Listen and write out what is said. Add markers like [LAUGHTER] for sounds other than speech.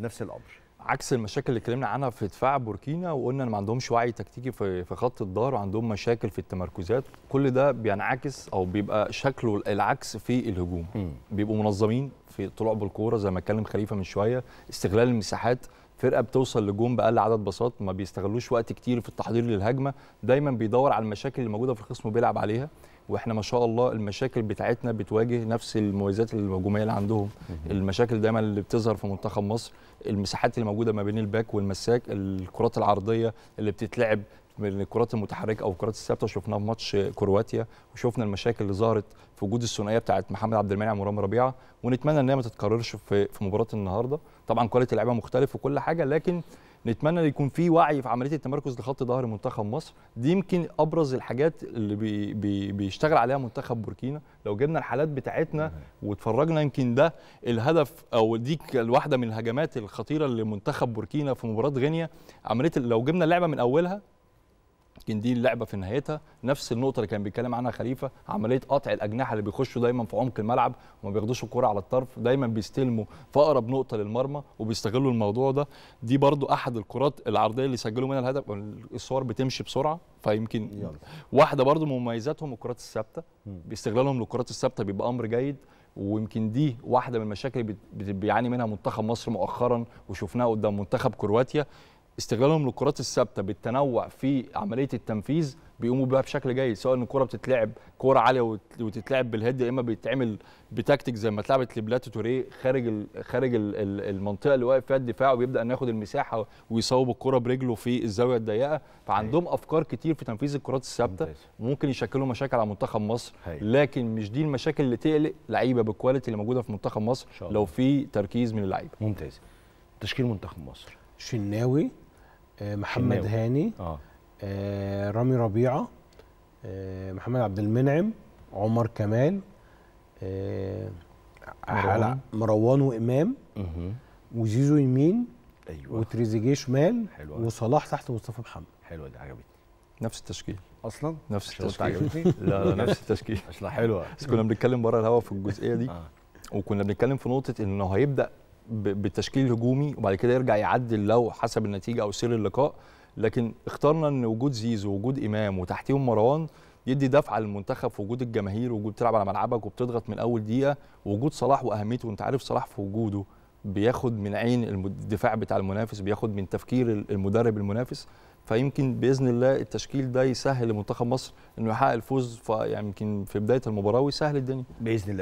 نفس الامر عكس المشاكل اللي اتكلمنا عنها في دفاع بوركينا وقلنا ان ما عندهمش وعي تكتيكي في في خط الدار وعندهم مشاكل في التمركزات كل ده بينعكس او بيبقى شكله العكس في الهجوم م. بيبقوا منظمين في طلوع بالكوره زي ما اتكلم خليفه من شويه استغلال المساحات فرقه بتوصل لجون باقل عدد باصات ما بيستغلوش وقت كتير في التحضير للهجمه دايما بيدور على المشاكل اللي موجوده في الخصم وبيلعب عليها واحنا ما شاء الله المشاكل بتاعتنا بتواجه نفس المميزات الهجوميه اللي عندهم المشاكل دايما اللي بتظهر في منتخب مصر المساحات اللي موجوده ما بين الباك والمساك الكرات العرضيه اللي بتتلعب من الكرات المتحركه او الكرات الثابته شفناها في ماتش كرواتيا وشفنا المشاكل اللي ظهرت في وجود الثنائيه بتاعت محمد عبد المنعم ورامي ربيعه ونتمنى ان هي ما تتكررش في في مباراه النهارده طبعا كواليتي اللعيبه مختلف وكل حاجه لكن نتمنى يكون في وعي في عمليه التمركز لخط ظهر منتخب مصر دي يمكن ابرز الحاجات اللي بي بي بيشتغل عليها منتخب بوركينا لو جبنا الحالات بتاعتنا واتفرجنا يمكن ده الهدف او دي واحده من الهجمات الخطيره لمنتخب بوركينا في مباراه غينيا عمليه لو جبنا اللعبه من اولها دي اللعبه في نهايتها نفس النقطه اللي كان بيتكلم عنها خليفه عمليه قطع الاجنحه اللي بيخشوا دايما في عمق الملعب وما بياخدوش الكره على الطرف دايما بيستلموا في اقرب نقطه للمرمى وبيستغلوا الموضوع ده دي برضو احد الكرات العرضيه اللي سجلوا منها الهدف الصور بتمشي بسرعه فيمكن يلا. واحده برضو من مميزاتهم الكرات الثابته باستغلالهم للكرات الثابته بيبقى امر جيد ويمكن دي واحده من المشاكل اللي بيعاني منها منتخب مصر مؤخرا وشفناها قدام منتخب كرواتيا استغلالهم للكرات الثابته بالتنوع في عمليه التنفيذ بيقوموا بيها بشكل جيد سواء ان الكوره بتتلعب كوره عاليه وتتلعب بالهيد يا اما بيتعمل بتكتيك زي ما اتلعبت لبلاتو توريه خارج الـ خارج الـ المنطقه اللي واقف فيها الدفاع وبيبدا ان ياخد المساحه ويصوب الكوره برجله في الزاويه الضيقه فعندهم هي. افكار كتير في تنفيذ الكرات الثابته ممكن يشكلوا مشاكل على منتخب مصر هي. لكن مش دي المشاكل اللي تقلق لعيبه بالكواليتي اللي موجوده في منتخب مصر لو في تركيز من اللعيبه ممتاز تشكيل منتخب مصر شناوي آه، محمد حناوي. هاني آه. آه رامي ربيعه آه محمد عبد المنعم عمر كمال آه مروان, مروان وامام مه. وزيزو يمين ايوه وتريزيجيه شمال حلوة. وصلاح تحت مصطفى محمد حلوه دي عجبتني نفس التشكيل اصلا نفس التشكيل [LAUGHS] لا لا نفس التشكيل اصلا حلوه بس كنا بنتكلم بره الهوا في الجزئيه دي آه. وكنا بنتكلم في نقطه انه هيبدا بالتشكيل الهجومي وبعد كده يرجع يعدل لو حسب النتيجه او سير اللقاء لكن اخترنا ان وجود زيزو وجود امام وتحتيهم مروان يدي دفعه للمنتخب في وجود الجماهير وجود بتلعب على ملعبك وبتضغط من اول دقيقه وجود صلاح واهميته وانت عارف صلاح في وجوده بياخد من عين الدفاع بتاع المنافس بياخد من تفكير المدرب المنافس فيمكن باذن الله التشكيل ده يسهل لمنتخب مصر انه يحقق الفوز فيمكن في بدايه المباراه ويسهل الدنيا باذن الله